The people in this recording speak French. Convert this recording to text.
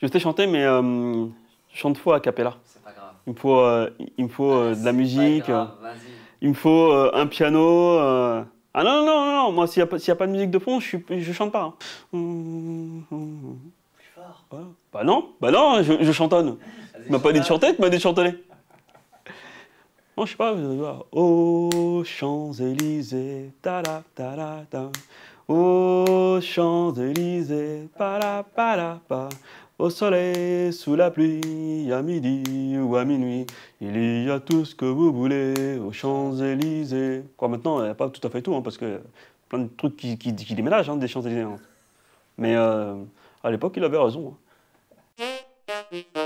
Je sais chanter, mais euh, je chante fois à cappella. C'est pas grave. Il me faut, euh, il me faut euh, de la ah, musique. il me faut un piano. Ah non, non, non, non, moi, s'il n'y a, pas de musique de fond, je ne chante pas. Hein. Plus fort. Bah non, bah non, je, chantonne. Tu m'as pas dit de chanter, tu m'as dit de chantonner. Non, je sais pas. Oh, Champs-Élysées, ta la ta la ta. Oh, Champs-Élysées, pa la pa la pa. Au soleil, sous la pluie, à midi ou à minuit, il y a tout ce que vous voulez aux Champs-Élysées. Quoi, maintenant, il n'y a pas tout à fait tout, hein, parce que plein de trucs qui, déménagent hein, des Champs-Élysées. Hein. Mais euh, à l'époque, il avait raison. Hein.